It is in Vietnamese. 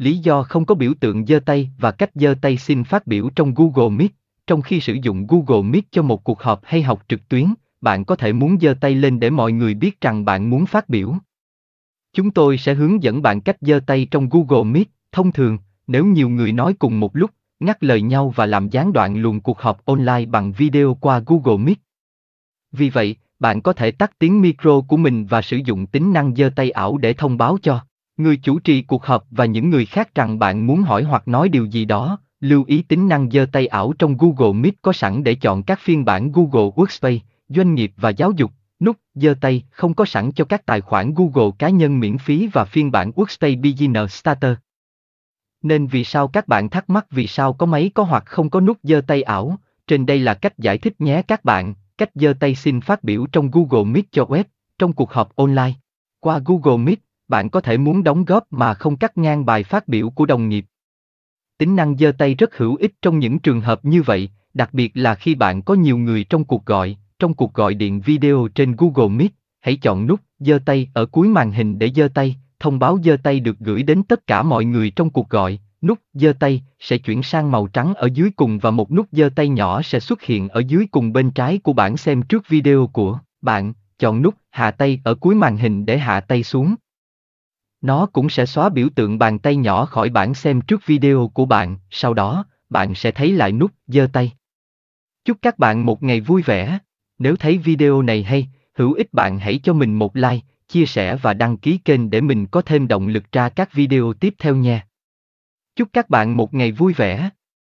Lý do không có biểu tượng giơ tay và cách giơ tay xin phát biểu trong Google Meet, trong khi sử dụng Google Meet cho một cuộc họp hay học trực tuyến, bạn có thể muốn giơ tay lên để mọi người biết rằng bạn muốn phát biểu. Chúng tôi sẽ hướng dẫn bạn cách giơ tay trong Google Meet, thông thường, nếu nhiều người nói cùng một lúc, ngắt lời nhau và làm gián đoạn luồng cuộc họp online bằng video qua Google Meet. Vì vậy, bạn có thể tắt tiếng micro của mình và sử dụng tính năng giơ tay ảo để thông báo cho Người chủ trì cuộc họp và những người khác rằng bạn muốn hỏi hoặc nói điều gì đó, lưu ý tính năng giơ tay ảo trong Google Meet có sẵn để chọn các phiên bản Google Workspace, doanh nghiệp và giáo dục. Nút giơ tay không có sẵn cho các tài khoản Google cá nhân miễn phí và phiên bản Workspace Beginner Starter. Nên vì sao các bạn thắc mắc vì sao có máy có hoặc không có nút giơ tay ảo? Trên đây là cách giải thích nhé các bạn, cách giơ tay xin phát biểu trong Google Meet cho web, trong cuộc họp online. Qua Google Meet, bạn có thể muốn đóng góp mà không cắt ngang bài phát biểu của đồng nghiệp. Tính năng giơ tay rất hữu ích trong những trường hợp như vậy, đặc biệt là khi bạn có nhiều người trong cuộc gọi, trong cuộc gọi điện video trên Google Meet, hãy chọn nút giơ tay ở cuối màn hình để giơ tay, thông báo giơ tay được gửi đến tất cả mọi người trong cuộc gọi, nút giơ tay sẽ chuyển sang màu trắng ở dưới cùng và một nút giơ tay nhỏ sẽ xuất hiện ở dưới cùng bên trái của bảng xem trước video của bạn, chọn nút hạ tay ở cuối màn hình để hạ tay xuống. Nó cũng sẽ xóa biểu tượng bàn tay nhỏ khỏi bản xem trước video của bạn, sau đó, bạn sẽ thấy lại nút giơ tay. Chúc các bạn một ngày vui vẻ. Nếu thấy video này hay, hữu ích bạn hãy cho mình một like, chia sẻ và đăng ký kênh để mình có thêm động lực ra các video tiếp theo nha. Chúc các bạn một ngày vui vẻ.